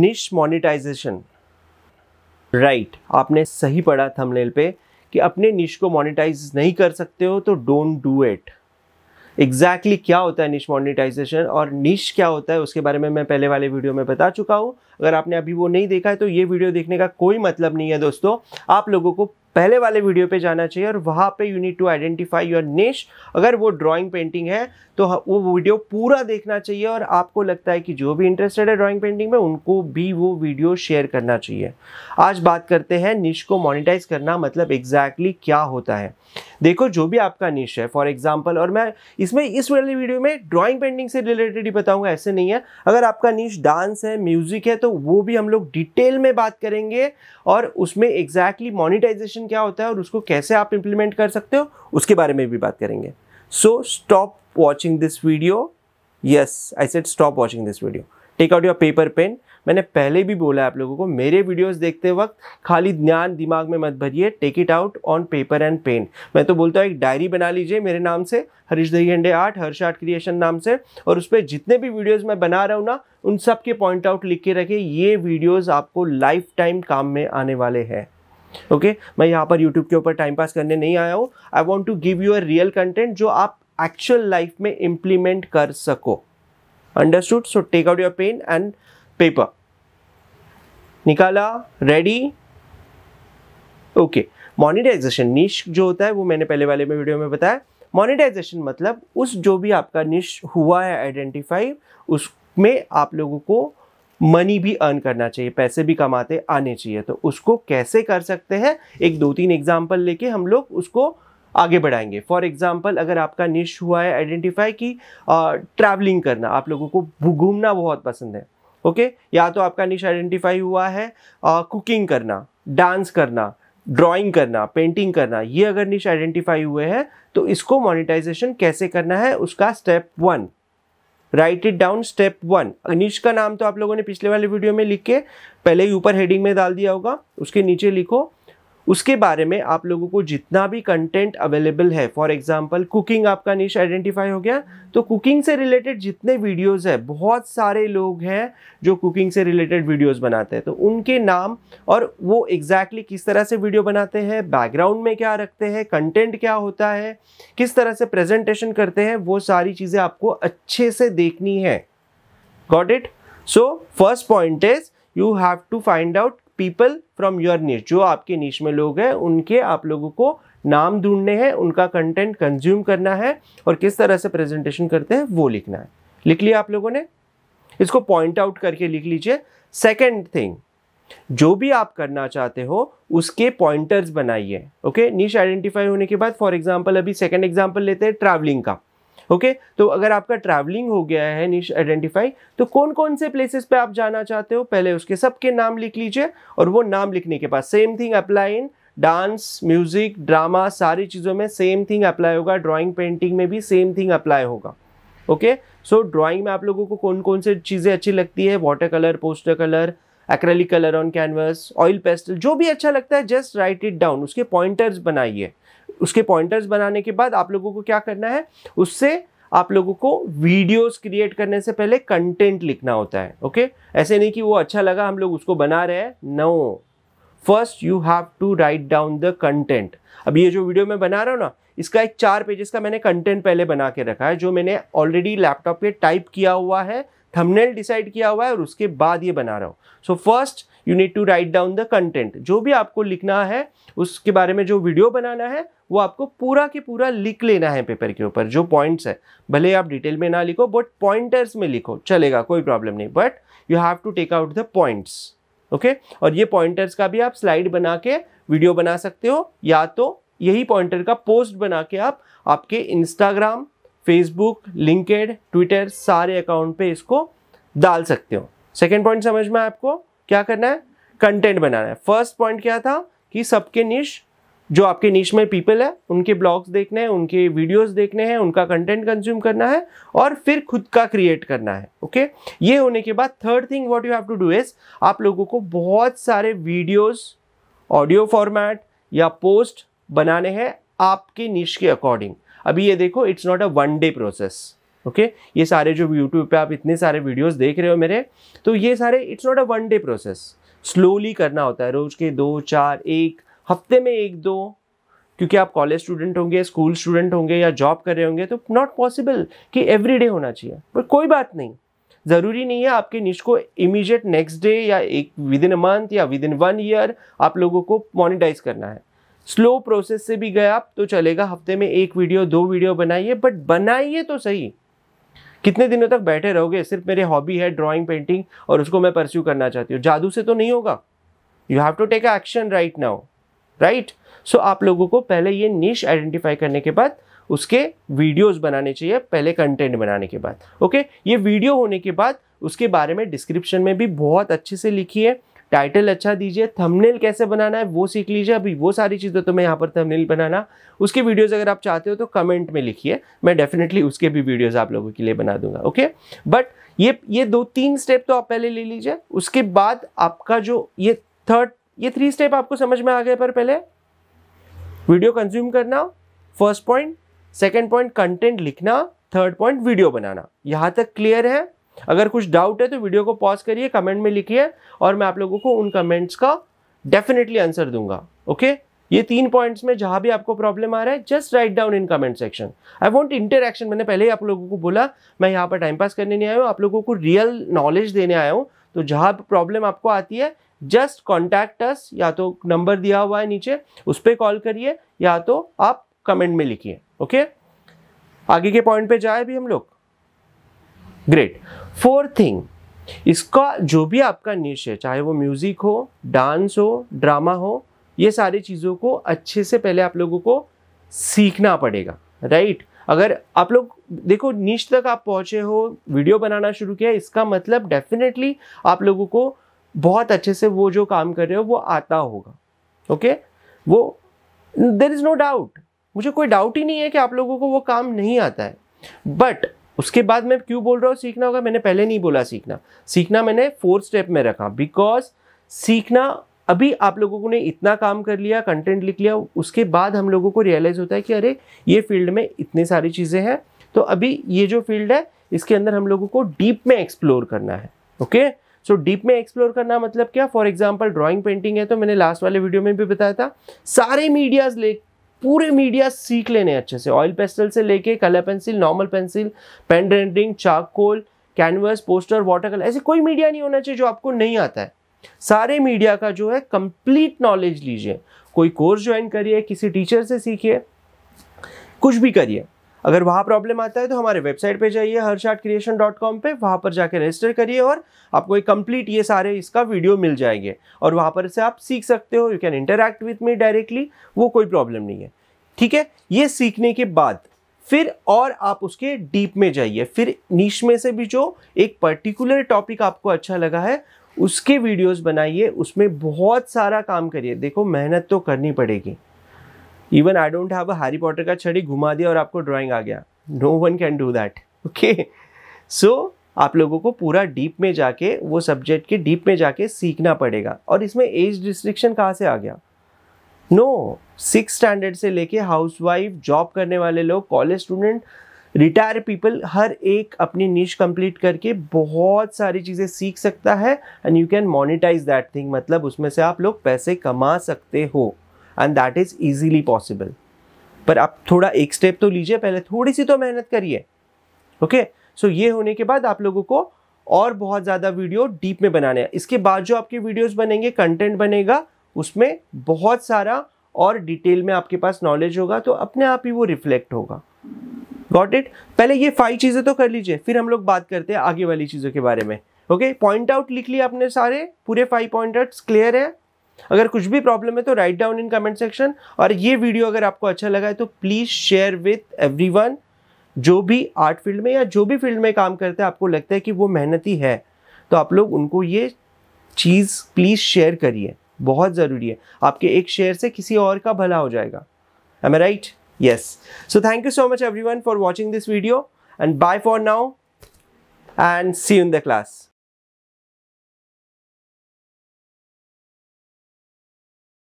निश monetization right आपने सही पढ़ा थंबनेल पे कि अपने निश को मोनिटाइज नहीं कर सकते हो तो डोंट डू इट एग्जैक्टली क्या होता है निश मोनिटाइजेशन और निश क्या होता है उसके बारे में मैं पहले वाले वीडियो में बता चुका हूँ अगर आपने अभी वो नहीं देखा है तो ये वीडियो देखने का कोई मतलब नहीं है दोस्तों आप लोगों को पहले वाले वीडियो पे जाना चाहिए और वहाँ पे you need to identify your niche अगर वो ड्राइंग पेंटिंग है तो वो वीडियो पूरा देखना चाहिए और आपको लगता है कि जो भी इंटरेस्टेड है ड्राइंग पेंटिंग में उनको भी वो वीडियो शेयर करना चाहिए आज बात करते हैं निश को मोनिटाइज करना मतलब एग्जैक्टली exactly क्या होता है देखो जो भी आपका निश है फॉर एग्जाम्पल और मैं इसमें इस वाले वीडियो में ड्रॉइंग पेंटिंग से रिलेटेड ही बताऊँगा ऐसे नहीं है अगर आपका निश डांस है म्यूज़िक है तो वो भी हम लोग डिटेल में बात करेंगे और उसमें एग्जैक्टली exactly मोनिटाइजेशन क्या होता है और उसको कैसे आप इम्प्लीमेंट कर सकते हो उसके बारे में भी बात करेंगे so stop watching this video yes I said stop watching this video take out your paper pen मैंने पहले भी बोला आप लोगों को मेरे वीडियोस देखते वक्त खाली ध्यान दिमाग में मत भरिए take it out on paper and pen मैं तो बोलता हूँ एक डायरी बना लीजिए मेरे नाम से हरीश अंडे आर्ट हर्ष आर्ट क्रिएशन नाम से और उस पर जितने भी वीडियोज़ मैं बना रहा हूँ ना उन सब के पॉइंट आउट लिख के रखे ये वीडियोज़ आपको लाइफ टाइम काम में आने वाले हैं ओके okay? मैं यहाँ पर यूट्यूब के ऊपर टाइम पास करने नहीं आया हूँ I want to give you a real content जो आप एक्चुअल लाइफ में इम्प्लीमेंट कर सको understood so take out your pen and paper निकाला रेडी ओके मोनिटाइजेशन निश जो होता है वो मैंने पहले वाले में वीडियो में बताया मोनिटाइजेशन मतलब उस जो भी आपका निश हुआ है आइडेंटिफाई उसमें आप लोगों को मनी भी अर्न करना चाहिए पैसे भी कमाते आने चाहिए तो उसको कैसे कर सकते हैं एक दो तीन एग्जाम्पल लेके हम लोग उसको आगे बढ़ाएंगे फॉर एग्जाम्पल अगर आपका निश हुआ है आइडेंटिफाई की ट्रैवलिंग करना आप लोगों को घूमना बहुत पसंद है ओके या तो आपका निश आइडेंटिफाई हुआ है कुकिंग करना डांस करना ड्राइंग करना पेंटिंग करना ये अगर निश आइडेंटिफाई हुए हैं तो इसको मोनिटाइजेशन कैसे करना है उसका step one write it down step one niche का नाम तो आप लोगों ने पिछले वाले वीडियो में लिख के पहले ही ऊपर हेडिंग में डाल दिया होगा उसके नीचे लिखो उसके बारे में आप लोगों को जितना भी कंटेंट अवेलेबल है फॉर एग्जांपल कुकिंग आपका निश आइडेंटिफाई हो गया तो कुकिंग से रिलेटेड जितने वीडियोस है बहुत सारे लोग हैं जो कुकिंग से रिलेटेड वीडियोस बनाते हैं तो उनके नाम और वो एग्जैक्टली exactly किस तरह से वीडियो बनाते हैं बैकग्राउंड में क्या रखते हैं कंटेंट क्या होता है किस तरह से प्रेजेंटेशन करते हैं वो सारी चीज़ें आपको अच्छे से देखनी है got it so first point is you have to find out people from your niche जो आपके नीच में लोग हैं उनके आप लोगों को नाम ढूंढने हैं उनका कंटेंट कंज्यूम करना है और किस तरह से प्रेजेंटेशन करते हैं वो लिखना है लिख लिया आप लोगों ने इसको पॉइंट आउट करके लिख लीजिए सेकेंड थिंग जो भी आप करना चाहते हो उसके पॉइंटर्स बनाइए ओके नीच आइडेंटिफाई होने के बाद फॉर एग्जाम्पल अभी सेकेंड एग्जाम्पल लेते हैं ट्रैवलिंग का ओके okay? तो अगर आपका ट्रैवलिंग हो गया है निश आइडेंटिफाई तो कौन कौन से प्लेसेस पे आप जाना चाहते हो पहले उसके सबके नाम लिख लीजिए और वो नाम लिखने के बाद same thing apply in dance music drama सारी चीज़ों में सेम थिंग अप्लाई होगा ड्राइंग पेंटिंग में भी सेम थिंग अप्लाई होगा ओके सो ड्राइंग में आप लोगों को कौन कौन से चीज़ें अच्छी लगती है water colour poster colour acrylic colour on canvas oil pastel जो भी अच्छा लगता है जस्ट राइट इट डाउन उसके पॉइंटर्स बनाइए उसके पॉइंटर्स बनाने के बाद आप लोगों को क्या करना है उससे आप लोगों को वीडियोस क्रिएट करने से पहले कंटेंट लिखना होता है ओके ऐसे नहीं कि वो अच्छा लगा हम लोग उसको बना रहे हैं no first you have to write down the content अब ये जो वीडियो मैं बना रहा हूँ ना इसका एक चार पेजेस का मैंने कंटेंट पहले बना के रखा है जो मैंने ऑलरेडी लैपटॉप पे टाइप किया हुआ है थंबनेल डिसाइड किया हुआ है और उसके बाद ये बना रहा हूँ so first you need to write down the content जो भी आपको लिखना है उसके बारे में जो वीडियो बनाना है वो आपको पूरा के पूरा लिख लेना है पेपर के ऊपर जो पॉइंट्स है भले आप डिटेल में ना लिखो बट पॉइंटर्स में लिखो चलेगा कोई प्रॉब्लम नहीं but you have to take out the points okay और ये पॉइंटर्स का भी आप स्लाइड बना के वीडियो बना सकते हो या तो यही पॉइंटर का पोस्ट बना के आप आपके इंस्टाग्राम फेसबुक लिंकेड ट्विटर सारे अकाउंट पे इसको डाल सकते हो सेकेंड पॉइंट समझ में आपको क्या करना है कंटेंट बनाना है फर्स्ट पॉइंट क्या था कि सबके निश जो आपके नीच में पीपल है उनके ब्लॉग्स देखने हैं उनके वीडियोस देखने हैं उनका कंटेंट कंज्यूम करना है और फिर खुद का क्रिएट करना है ओके ये होने के बाद third thing what you have to do is आप लोगों को बहुत सारे वीडियोस ऑडियो फॉर्मेट या पोस्ट बनाने हैं आपके नीच के अकॉर्डिंग अभी ये देखो it's not a one day process okay ये सारे जो यूट्यूब पर आप इतने सारे वीडियोज़ देख रहे हो मेरे तो ये सारे it's not a one day process slowly करना होता है रोज के दो चार एक हफ्ते में एक दो क्योंकि आप कॉलेज स्टूडेंट होंगे स्कूल स्टूडेंट होंगे या जॉब कर रहे होंगे तो नॉट पॉसिबल कि एवरी डे होना चाहिए पर कोई बात नहीं ज़रूरी नहीं है आपके निश को इमीजिएट नेक्स्ट डे या एक विद इन अ मंथ या विद इन वन ईयर आप लोगों को मोनिटाइज करना है स्लो प्रोसेस से भी गए आप तो चलेगा हफ्ते में एक वीडियो दो वीडियो बनाइए बट बनाइए तो सही कितने दिनों तक बैठे रहोगे सिर्फ मेरे हॉबी है ड्राइंग पेंटिंग और उसको मैं परस्यू करना चाहती हूँ जादू से तो नहीं होगा you have to take action right now right so आप लोगों को पहले ये नीच आइडेंटिफाई करने के बाद उसके वीडियोस बनाने चाहिए पहले कंटेंट बनाने के बाद ओके ये वीडियो होने के बाद उसके बारे में डिस्क्रिप्शन में भी बहुत अच्छे से लिखिए टाइटल अच्छा दीजिए थंबनेल कैसे बनाना है वो सीख लीजिए अभी वो सारी चीज़ें तो मैं यहाँ पर थंबनेल बनाना उसके वीडियोस अगर आप चाहते हो तो कमेंट में लिखिए मैं डेफिनेटली उसके भी वीडियोस आप लोगों के लिए बना दूंगा ओके बट ये ये दो तीन स्टेप तो आप पहले ले लीजिए उसके बाद आपका जो ये थर्ड ये थ्री स्टेप आपको समझ में आ गए पर पहले वीडियो कंज्यूम करना first point second point content लिखना थर्ड पॉइंट वीडियो बनाना यहाँ तक क्लियर है अगर कुछ डाउट है तो वीडियो को पॉज करिए कमेंट में लिखिए और मैं आप लोगों को उन कमेंट्स का डेफिनेटली आंसर दूंगा ओके ये तीन पॉइंट्स में जहां भी आपको प्रॉब्लम आ रहा है just write down in comment section I want interaction मैंने पहले ही आप लोगों को बोला मैं यहाँ पर टाइम पास करने नहीं आया हूँ आप लोगों को रियल नॉलेज देने आया हूँ तो जहां प्रॉब्लम आपको आती है जस्ट कॉन्टैक्ट अस या तो नंबर दिया हुआ है नीचे उस पर कॉल करिए या तो आप कमेंट में लिखिए ओके आगे के पॉइंट पे जाए भी हम लोग ग्रेट फोर्थ थिंग इसका जो भी आपका निश है चाहे वो म्यूज़िक हो डांस हो ड्रामा हो ये सारी चीज़ों को अच्छे से पहले आप लोगों को सीखना पड़ेगा राइट अगर आप लोग देखो नीच तक आप पहुंचे हो वीडियो बनाना शुरू किया इसका मतलब डेफिनेटली आप लोगों को बहुत अच्छे से वो जो काम कर रहे हो वो आता होगा ओके वो देर इज़ नो डाउट मुझे कोई डाउट ही नहीं है कि आप लोगों को वो काम नहीं आता है बट उसके बाद मैं क्यों बोल रहा हूँ सीखना होगा मैंने पहले नहीं बोला सीखना सीखना मैंने फोर्थ स्टेप में रखा बिकॉज सीखना अभी आप लोगों ने इतना काम कर लिया कंटेंट लिख लिया उसके बाद हम लोगों को रियलाइज़ होता है कि अरे ये फील्ड में इतनी सारी चीज़ें हैं तो अभी ये जो फील्ड है इसके अंदर हम लोगों को डीप में एक्सप्लोर करना है ओके okay? सो डीप में एक्सप्लोर करना मतलब क्या फॉर एग्जाम्पल ड्रॉइंग पेंटिंग है तो मैंने लास्ट वाले वीडियो में भी बताया था सारे मीडियाज ले पूरे मीडिया सीख लेने अच्छे से ऑयल पेस्टल से लेके colour pencil normal pencil pen ड्रेंडिंग charcoal canvas poster water colour ऐसे कोई मीडिया नहीं होना चाहिए जो आपको नहीं आता है सारे मीडिया का जो है कंप्लीट नॉलेज लीजिए कोई कोर्स ज्वाइन करिए किसी टीचर से सीखिए कुछ भी करिए अगर वहाँ प्रॉब्लम आता है तो हमारे वेबसाइट पे जाइए हर शार्ट क्रिएशन डॉट कॉम पर वहाँ पर जाकर रजिस्टर करिए और आपको एक कंप्लीट ये सारे इसका वीडियो मिल जाएंगे और वहाँ पर से आप सीख सकते हो you can interact with me directly वो कोई प्रॉब्लम नहीं है ठीक है ये सीखने के बाद फिर और आप उसके डीप में जाइए फिर नीच में से भी जो एक पर्टिकुलर टॉपिक आपको अच्छा लगा है उसके वीडियोस बनाइए उसमें बहुत सारा काम करिए देखो मेहनत तो करनी पड़ेगी even I don't have a Harry Potter का छड़ी घुमा दिया और आपको ड्राइंग आ गया no one can do that okay so आप लोगों को पूरा डीप में जाके वो सब्जेक्ट के डीप में जाके सीखना पड़ेगा और इसमें एज रिस्ट्रिक्शन कहाँ से आ गया नो सिक्स स्टैंडर्ड से लेके हाउस वाइफ जॉब करने वाले लोग कॉलेज स्टूडेंट रिटायर पीपल हर एक अपनी नीच कंप्लीट करके बहुत सारी चीज़ें सीख सकता है and you can monetize that thing मतलब उसमें से आप लोग पैसे कमा सकते हो and that is easily possible पर आप थोड़ा एक स्टेप तो लीजिए पहले थोड़ी सी तो मेहनत करिए ओके सो ये होने के बाद आप लोगों को और बहुत ज़्यादा वीडियो डीप में बनाने हैं इसके बाद जो आपके वीडियोस बनेंगे कंटेंट बनेगा उसमें बहुत सारा और डिटेल में आपके पास नॉलेज होगा तो अपने आप ही वो रिफ्लेक्ट होगा गॉट इट पहले ये फाइव चीज़ें तो कर लीजिए फिर हम लोग बात करते हैं आगे वाली चीज़ों के बारे में ओके पॉइंट आउट लिख लिया आपने सारे पूरे फाइव पॉइंट आउट्स क्लियर है अगर कुछ भी प्रॉब्लम है तो write down in comment section और ये वीडियो अगर आपको अच्छा लगा है तो प्लीज़ शेयर विथ एवरी जो भी आर्ट फील्ड में या जो भी फील्ड में काम करते हैं आपको लगता है कि वो मेहनती है तो आप लोग उनको ये चीज़ प्लीज़ शेयर करिए बहुत ज़रूरी है आपके एक शेयर से किसी और का भला हो जाएगा am I right yes so thank you so much everyone for watching this video and bye for now and see in the class